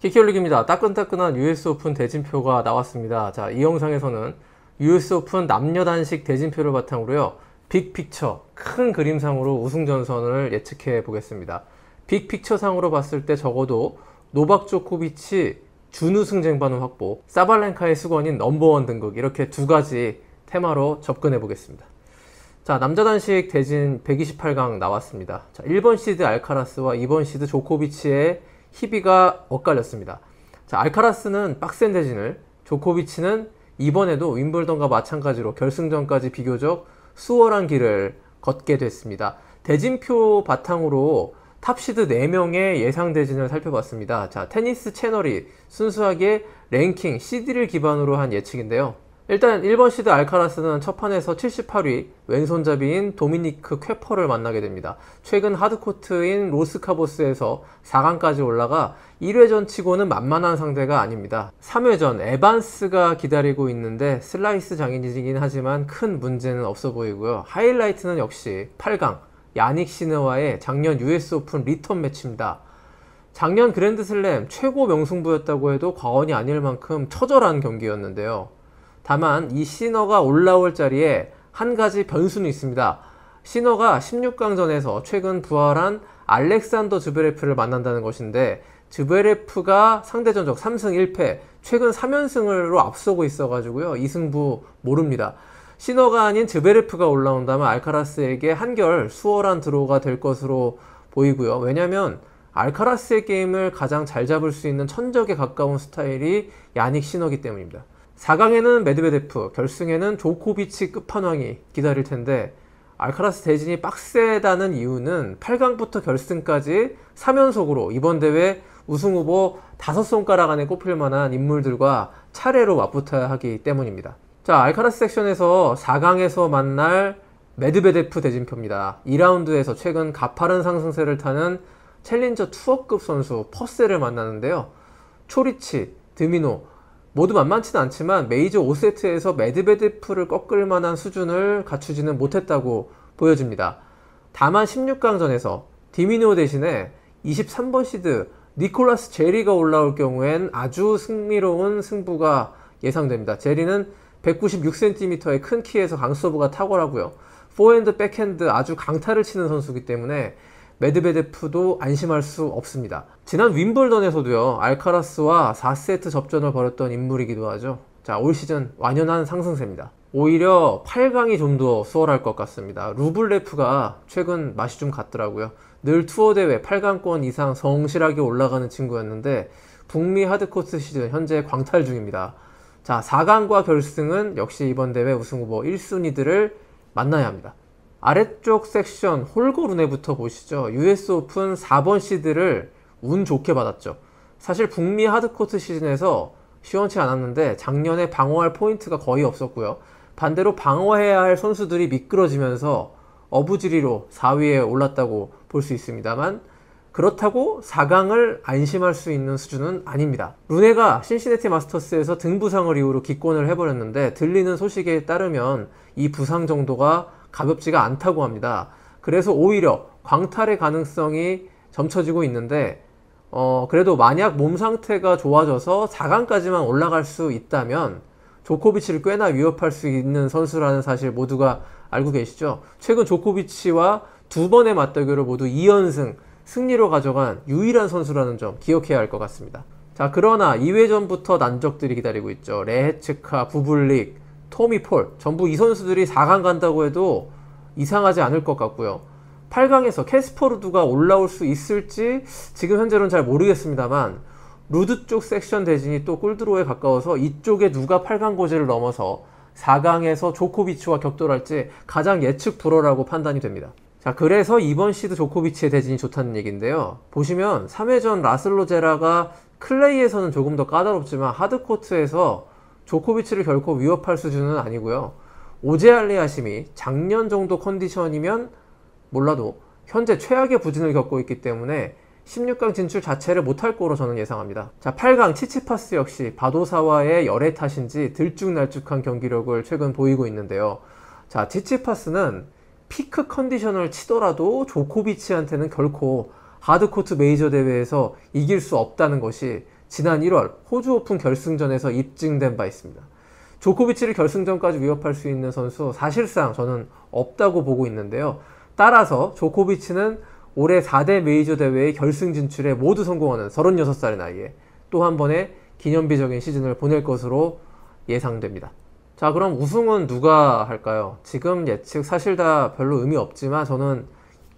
키키올릭입니다. 따끈따끈한 US 오픈 대진표가 나왔습니다. 자, 이 영상에서는 US 오픈 남녀 단식 대진표를 바탕으로요. 빅픽처, 큰 그림상으로 우승 전선을 예측해 보겠습니다. 빅픽처상으로 봤을 때 적어도 노박 조코비치 준우승 쟁반을 확보, 사발렌카의 수건인 넘버원 등극 이렇게 두 가지 테마로 접근해 보겠습니다. 자, 남자 단식 대진 128강 나왔습니다. 자, 1번 시드 알카라스와 2번 시드 조코비치의 희비가 엇갈렸습니다. 자, 알카라스는 빡센 대진을, 조코비치는 이번에도 윈블던과 마찬가지로 결승전까지 비교적 수월한 길을 걷게 됐습니다. 대진표 바탕으로 탑시드 4명의 예상 대진을 살펴봤습니다. 자, 테니스 채널이 순수하게 랭킹, CD를 기반으로 한 예측인데요. 일단 1번 시드 알카라스는 첫 판에서 78위 왼손잡이인 도미니크 쾌퍼를 만나게 됩니다. 최근 하드코트인 로스카보스에서 4강까지 올라가 1회전 치고는 만만한 상대가 아닙니다. 3회전 에반스가 기다리고 있는데 슬라이스 장인이긴 하지만 큰 문제는 없어 보이고요. 하이라이트는 역시 8강 야닉 시네와의 작년 US 오픈 리턴 매치입니다. 작년 그랜드슬램 최고 명승부였다고 해도 과언이 아닐 만큼 처절한 경기였는데요. 다만 이신어가 올라올 자리에 한 가지 변수는 있습니다. 신어가 16강전에서 최근 부활한 알렉산더 즈베레프를 만난다는 것인데 즈베레프가 상대 전적 3승 1패 최근 3연승으로 앞서고 있어가지고요 2승부 모릅니다 신어가 아닌 즈베레프가 올라온다면 알카라스에게 한결 수월한 드로우가 될 것으로 보이고요 왜냐면 하 알카라스의 게임을 가장 잘 잡을 수 있는 천적에 가까운 스타일이 야닉 신어기 때문입니다 4강에는 메드베데프, 결승에는 조코비치 끝판왕이 기다릴 텐데 알카라스 대진이 빡세다는 이유는 8강부터 결승까지 3연속으로 이번 대회 우승 후보 다섯 손가락 안에 꼽힐 만한 인물들과 차례로 맞붙어야 하기 때문입니다. 자, 알카라스 섹션에서 4강에서 만날 메드베데프 대진표입니다. 2라운드에서 최근 가파른 상승세를 타는 챌린저 투어급 선수 퍼세를 만나는데요. 초리치, 드미노, 모두 만만치는 않지만 메이저 5세트에서 메드베드프를 꺾을 만한 수준을 갖추지는 못했다고 보여집니다. 다만 16강전에서 디미노 대신에 23번 시드 니콜라스 제리가 올라올 경우엔 아주 승리로운 승부가 예상됩니다. 제리는 196cm의 큰 키에서 강서브가 탁월하고요. 포핸드, 백핸드 아주 강타를 치는 선수이기 때문에 메드베데프도 안심할 수 없습니다. 지난 윈블던에서도요, 알카라스와 4세트 접전을 벌였던 인물이기도 하죠. 자, 올 시즌 완연한 상승세입니다. 오히려 8강이 좀 더 수월할 것 같습니다. 루블레프가 최근 맛이 좀 갔더라고요. 늘 투어 대회 8강권 이상 성실하게 올라가는 친구였는데 북미 하드코트 시즌 현재 광탈 중입니다. 자, 4강과 결승은 역시 이번 대회 우승 후보 1순위들을 만나야 합니다. 아래쪽 섹션 홀거 룬에부터 보시죠. US 오픈 4번 시드를 운 좋게 받았죠. 사실 북미 하드코트 시즌에서 시원치 않았는데 작년에 방어할 포인트가 거의 없었고요. 반대로 방어해야 할 선수들이 미끄러지면서 어부지리로 4위에 올랐다고 볼 수 있습니다만 그렇다고 4강을 안심할 수 있는 수준은 아닙니다. 루네가 신시네티 마스터스에서 등 부상을 이후로 기권을 해버렸는데 들리는 소식에 따르면 이 부상 정도가 가볍지가 않다고 합니다. 그래서 오히려 광탈의 가능성이 점쳐지고 있는데 어, 그래도 만약 몸 상태가 좋아져서 4강까지만 올라갈 수 있다면 조코비치를 꽤나 위협할 수 있는 선수라는 사실 모두가 알고 계시죠. 최근 조코비치와 두 번의 맞대결을 모두 2연승 승리로 가져간 유일한 선수라는 점 기억해야 할 것 같습니다. 자, 그러나 2회전부터 난적들이 기다리고 있죠. 레헤츠카, 부블릭, 토미 폴 전부 이 선수들이 4강 간다고 해도 이상하지 않을 것 같고요. 8강에서 캐스퍼루드가 올라올 수 있을지 지금 현재로는 잘 모르겠습니다만 루드 쪽 섹션 대진이 또 꿀드로에 가까워서 이쪽에 누가 8강 고지를 넘어서 4강에서 조코비치와 격돌할지 가장 예측 불허라고 판단이 됩니다. 자, 그래서 이번 시드 조코비치의 대진이 좋다는 얘기인데요. 보시면 3회전 라슬로 제라가 클레이에서는 조금 더 까다롭지만 하드코트에서 조코비치를 결코 위협할 수준은 아니고요. 오제 알리아심이 작년 정도 컨디션이면 몰라도 현재 최악의 부진을 겪고 있기 때문에 16강 진출 자체를 못할 거로 저는 예상합니다. 자, 8강 치치파스 역시 바도사와의 열애 탓인지 들쭉날쭉한 경기력을 최근 보이고 있는데요. 자, 치치파스는 피크 컨디션을 치더라도 조코비치한테는 결코 하드코트 메이저 대회에서 이길 수 없다는 것이 지난 1월 호주 오픈 결승전에서 입증된 바 있습니다. 조코비치를 결승전까지 위협할 수 있는 선수 사실상 저는 없다고 보고 있는데요. 따라서 조코비치는 올해 4대 메이저 대회의 결승 진출에 모두 성공하는 36살의 나이에 또 한 번의 기념비적인 시즌을 보낼 것으로 예상됩니다. 자, 그럼 우승은 누가 할까요? 지금 예측 사실 다 별로 의미 없지만 저는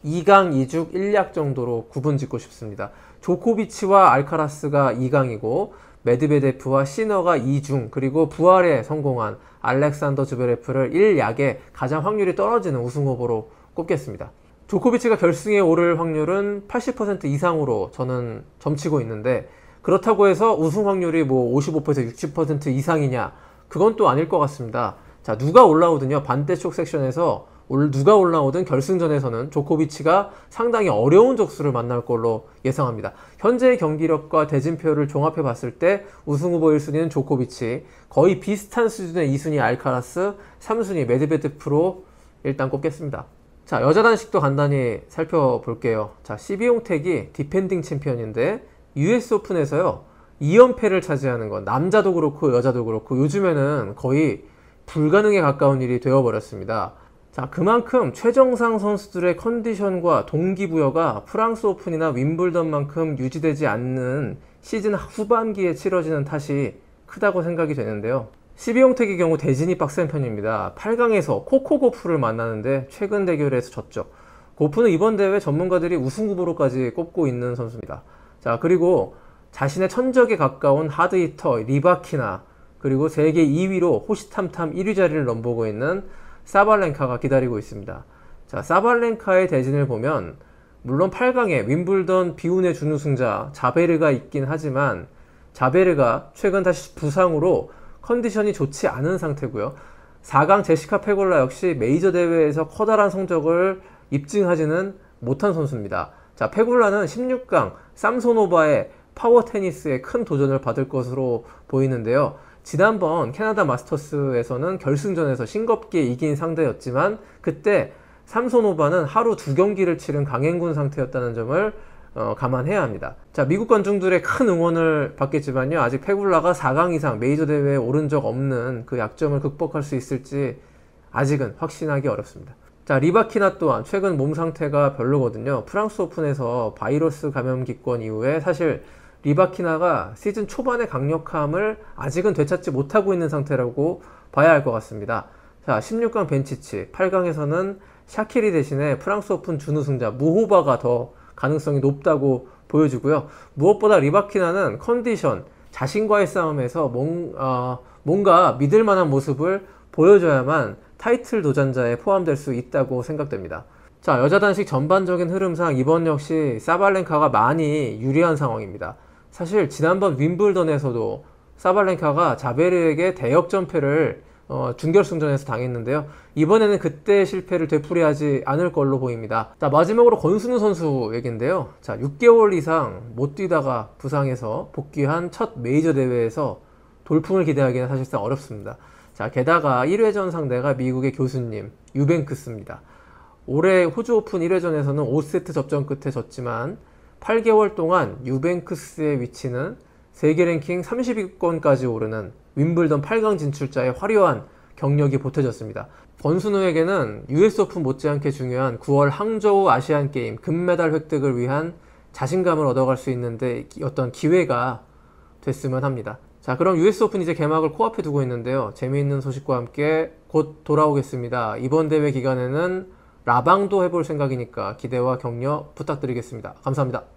2강 2 j 1약 정도로 구분 짓고 싶습니다. 조코비치와 알카라스가 2강이고 메드베데프와 시너가 2중 그리고 부활에 성공한 알렉산더 즈베레프를 1약에 가장 확률이 떨어지는 우승 후보로 꼽겠습니다. 조코비치가 결승에 오를 확률은 80% 이상으로 저는 점치고 있는데 그렇다고 해서 우승 확률이 뭐 55%에서 60% 이상이냐 그건 또 아닐 것 같습니다. 자 누가 올라오든요 반대쪽 섹션에서 오 누가 올라오든 결승전에서는 조코비치가 상당히 어려운 적수를 만날 걸로 예상합니다. 현재의 경기력과 대진표를 종합해 봤을 때 우승 후보 1순위는 조코비치, 거의 비슷한 수준의 2순위 알카라스, 3순위 메드베드프로 일단 꼽겠습니다. 자, 여자단식도 간단히 살펴볼게요. 자, 시비용택이 디펜딩 챔피언인데 US 오픈에서요. 2연패를 차지하는 건 남자도 그렇고 여자도 그렇고 요즘에는 거의 불가능에 가까운 일이 되어버렸습니다. 자, 아, 그만큼 최정상 선수들의 컨디션과 동기부여가 프랑스 오픈이나 윈블던만큼 유지되지 않는 시즌 후반기에 치러지는 탓이 크다고 생각이 되는데요. 12용택의 경우 대진이 빡센 편입니다. 8강에서 코코고프를 만나는데 최근 대결에서 졌죠. 고프는 이번 대회 전문가들이 우승 후보로까지 꼽고 있는 선수입니다. 자, 그리고 자신의 천적에 가까운 하드히터 리바키나 그리고 세계 2위로 호시탐탐 1위 자리를 넘보고 있는 사발렌카가 기다리고 있습니다. 자, 사발렌카의 대진을 보면 물론 8강에 윈블던 비운의 준우승자 자베르가 있긴 하지만 자베르가 최근 다시 부상으로 컨디션이 좋지 않은 상태고요. 4강 제시카 페골라 역시 메이저 대회에서 커다란 성적을 입증하지는 못한 선수입니다. 자, 페골라는 16강 쌈소노바의 파워 테니스에 큰 도전을 받을 것으로 보이는데요. 지난번 캐나다 마스터스에서는 결승전에서 싱겁게 이긴 상대였지만 그때 삼손오바는 하루 두 경기를 치른 강행군 상태였다는 점을 어, 감안해야 합니다. 자, 미국 관중들의 큰 응원을 받겠지만요. 아직 페굴라가 4강 이상 메이저 대회에 오른 적 없는 그 약점을 극복할 수 있을지 아직은 확신하기 어렵습니다. 자, 리바키나 또한 최근 몸 상태가 별로거든요. 프랑스 오픈에서 바이러스 감염 기권 이후에 사실 리바키나가 시즌 초반의 강력함을 아직은 되찾지 못하고 있는 상태라고 봐야 할 것 같습니다. 자, 16강 벤치치, 8강에서는 샤키리 대신에 프랑스 오픈 준우승자 무호바가 더 가능성이 높다고 보여지고요. 무엇보다 리바키나는 컨디션, 자신과의 싸움에서 뭔, 어, 뭔가 믿을 만한 모습을 보여줘야만 타이틀 도전자에 포함될 수 있다고 생각됩니다. 자, 여자 단식 전반적인 흐름상 이번 역시 사발렌카가 많이 유리한 상황입니다. 사실 지난번 윈블던에서도 사발렌카가 자베르에게 대역전패를 어, 준결승전에서 당했는데요. 이번에는 그때 실패를 되풀이하지 않을 걸로 보입니다. 자, 마지막으로 권순우 선수 얘긴데요 자, 6개월 이상 못 뛰다가 부상해서 복귀한 첫 메이저 대회에서 돌풍을 기대하기는 사실상 어렵습니다. 자, 게다가 1회전 상대가 미국의 교수님, 유뱅크스입니다. 올해 호주 오픈 1회전에서는 5세트 접전 끝에 졌지만 8개월 동안 유뱅크스의 위치는 세계 랭킹 30위권까지 오르는 윈블던 8강 진출자의 화려한 경력이 보태졌습니다. 권순우에게는 US 오픈 못지않게 중요한 9월 항저우 아시안 게임 금메달 획득을 위한 자신감을 얻어갈 수 있는데 어떤 기회가 됐으면 합니다. 자, 그럼 US 오픈 이제 개막을 코앞에 두고 있는데요. 재미있는 소식과 함께 곧 돌아오겠습니다. 이번 대회 기간에는 라방도 해볼 생각이니까 기대와 격려 부탁드리겠습니다. 감사합니다.